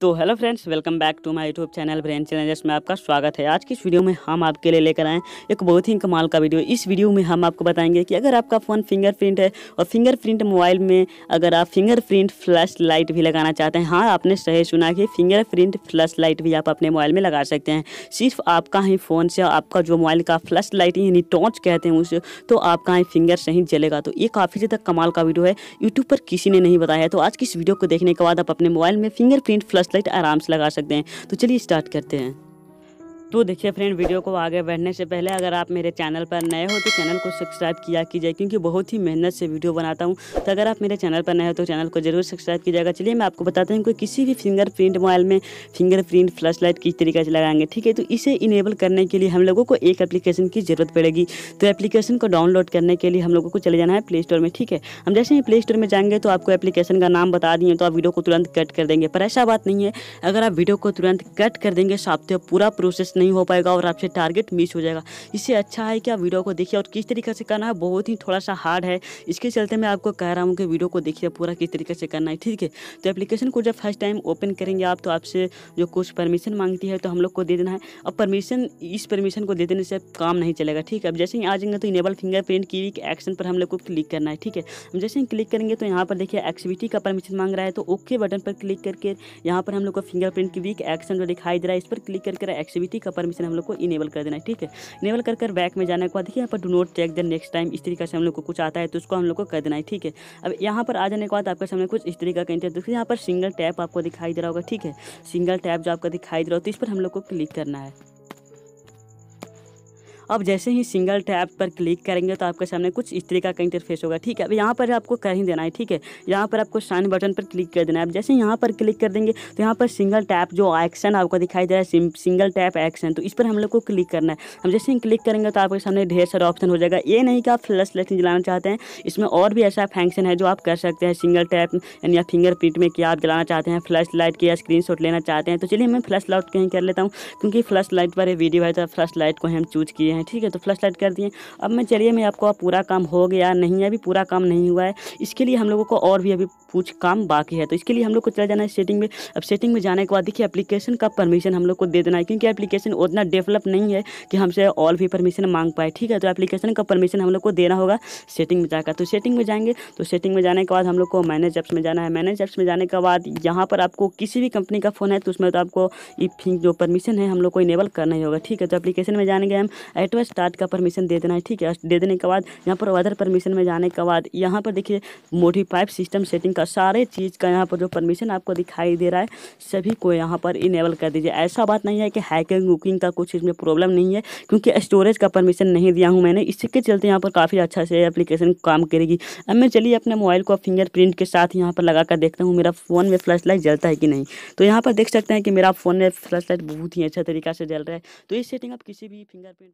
तो hello friends welcome back to my YouTube channel brain channel में आपका स्वागत है आज की इस वीडियो में हम आपके लिए लेकर आए एक बहुत ही कमाल का वीडियो इस वीडियो में हम आपको बताएंगे कि अगर आपका फ़ोन फिंगरप्रिंट है और फिंगरप्रिंट मोबाइल में अगर आप फिंगरप्रिंट फ्लैश लाइट भी लगाना चाहते हैं हाँ आपने सही सुना कि फिंगर फ्लैश लाइट भी आप अपने मोबाइल में लगा सकते हैं सिर्फ आपका ही फ़ोन से आपका जो मोबाइल का फ्लैश लाइट यानी टॉर्च कहते हैं उसे तो आपका ही फिंगर सही जलेगा तो ये काफ़ी ज़्यादा कमाल का वीडियो है यूट्यूब पर किसी ने नहीं बताया तो आज की इस वीडियो को देखने के बाद आप अपने मोबाइल में फिंगरप्रिंट फ्लश फर्स्ट लाइट आराम से लगा सकते हैं तो चलिए स्टार्ट करते हैं तो देखिए फ्रेंड वीडियो को आगे बढ़ने से पहले अगर आप मेरे चैनल पर नए हो तो चैनल को सब्सक्राइब किया कीजिए क्योंकि बहुत ही मेहनत से वीडियो बनाता हूँ तो अगर आप मेरे चैनल पर नए हो तो चैनल को जरूर सब्सक्राइब कीजिएगा चलिए मैं आपको बताता हूँ कि किसी भी फिंगर प्रिंट मोबाइल में फिंगर प्रिंट फ्लैश लाइट किस तरीके से लगाएंगे ठीक है तो इसे इनेबल करने के लिए हम लोगों को एक एप्लीकेशन की ज़रूरत पड़ेगी तो एप्लीकेशन को डाउनलोड करने के लिए हम लोगों को चले जाना है प्ले स्टोर में ठीक है हम जैसे ही प्ले स्टोर में जाएंगे तो आपको एप्लीकेशन का नाम बता दिए तो आप वीडियो को तुरंत कट कर देंगे पर ऐसा बात नहीं है अगर आप वीडियो को तुरंत कट कर देंगे तो आपको पूरा प्रोसेस नहीं हो पाएगा और आपसे टारगेट मिस हो जाएगा इससे अच्छा है कि आप वीडियो को देखिए और किस तरीके से करना है बहुत ही थोड़ा सा हार्ड है इसके चलते मैं आपको कह रहा हूँ कि वीडियो को देखिए पूरा किस तरीके से करना है ठीक है तो एप्लीकेशन को जब फर्स्ट टाइम ओपन करेंगे आप तो आपसे जो कुछ परमिशन मांगती है तो हम लोग को दे देना है अब परमिशन इस परमिशन को दे देने से काम नहीं चलेगा ठीक है अब जैसे ही आ जाएंगे तो इनेबल फिंगरप्रिंट की एक्शन पर हम लोग को क्लिक करना है ठीक है हम जैसे ही क्लिक करेंगे तो यहाँ पर देखिए एक्टिविटी का परमिशन मांग रहा है तो ओके बटन पर क्लिक करके यहाँ पर हम लोग को फिंगरप्रिंट की वीक एक्शन जो दिखाई दे रहा है इस पर क्लिक करके एक्टिविटी का इसका परमिशन हम लोग को इनेबल कर देना है ठीक है इनेबल कर कर बैक में जाने के बाद देखिए यहाँ पर do not check the next time इस तरीके से हम लोग को कुछ आता है तो उसको हम लोग को कर देना है ठीक है अब यहाँ पर आ जाने के बाद आपके सामने कुछ इस तरीके का इंटर तो देखिए यहाँ पर सिंगल टैप आपको दिखाई दे रहा होगा ठीक है सिंगल टैप जो आपका दिखाई दे रहा हो तो इस पर हम लोग को क्लिक करना है अब जैसे ही सिंगल टैप पर क्लिक करेंगे तो आपके सामने कुछ इस तरीका का इंटरफेस होगा ठीक है अब यहाँ पर आपको कर ही देना है ठीक है यहाँ पर आपको साइन बटन पर क्लिक कर देना है अब जैसे यहाँ पर क्लिक कर देंगे तो यहाँ पर सिंगल टैप जो एक्शन आपको दिखाई दे रहा है सिंगल टैप एक्शन तो इस पर हम लोग को क्लिक करना है हम जैसे ही क्लिक करेंगे तो आपके सामने ढेर सारा ऑप्शन हो जाएगा ये नहीं कि आप फ्लस लाइटिंग जलाना चाहते हैं इसमें और भी ऐसा फंक्शन है जो आप कर सकते हैं सिंगल टैप यानी फिंगर फिंगरप्रिंट में क्या आप जलाना चाहते हैं फ्लैश लाइट की या स्क्रीन लेना चाहते हैं तो चलिए मैं फ्लैश लाइट कहीं कर लेता हूँ क्योंकि फ्लैश लाइट पर वीडियो है तो फ्लैश लाइट को हम चूज किए हैं हैं ठीक है तो फ्लश लाइट कर दिए अब मैं चलिए मैं आपको पूरा काम हो गया नहीं है अभी पूरा काम नहीं हुआ है इसके लिए हम लोगों को और भी अभी कुछ काम बाकी है तो इसके लिए हम लोग को चले जाना है सेटिंग में अब सेटिंग में जाने के बाद देखिए एप्लीकेशन का परमिशन हम लोग को दे देना है क्योंकि एप्लीकेशन उतना डेवलप नहीं है कि हमसे और भी परमिशन मांग पाए ठीक है तो एप्लीकेशन का परमिशन हम लोग को देना होगा सेटिंग में जाकर तो सेटिंग में जाएंगे तो सेटिंग में जाने के बाद हम लोग को मैनेज एप्स में जाना है मैनेज एप्स में जाने के बाद यहाँ पर आपको किसी भी कंपनी का फ़ोन है तो उसमें तो आपको जो परमिशन है हम लोग को इनेबल करना ही होगा ठीक है तो एप्लीकेशन में जाएंगे हम राइट टू स्टार्ट का परमिशन दे देना है ठीक है दे देने के बाद यहाँ पर वेदर परमिशन में जाने के बाद यहाँ पर देखिए पाइप सिस्टम सेटिंग का सारे चीज़ का यहाँ पर जो परमिशन आपको दिखाई दे रहा है सभी को यहाँ पर इनेबल कर दीजिए ऐसा बात नहीं है कि हैकिंग वुकिंग का कुछ इसमें प्रॉब्लम नहीं है क्योंकि स्टोरेज का परमिशन नहीं दिया हूँ मैंने इसके चलते यहाँ पर काफ़ी अच्छा से एप्लीकेशन काम करेगी अब मैं चलिए अपने मोबाइल को फिंगरप्रिंट के साथ यहाँ पर लगा कर देखता हूँ मेरा फ़ोन में फ्लैश लाइट जलता है कि नहीं तो यहाँ पर देख सकते हैं कि मेरा फ़ोन में फ्लैश लाइट बहुत ही अच्छा तरीका से जल रहा है तो ये सेटिंग आप किसी भी फिंगरप्रिंट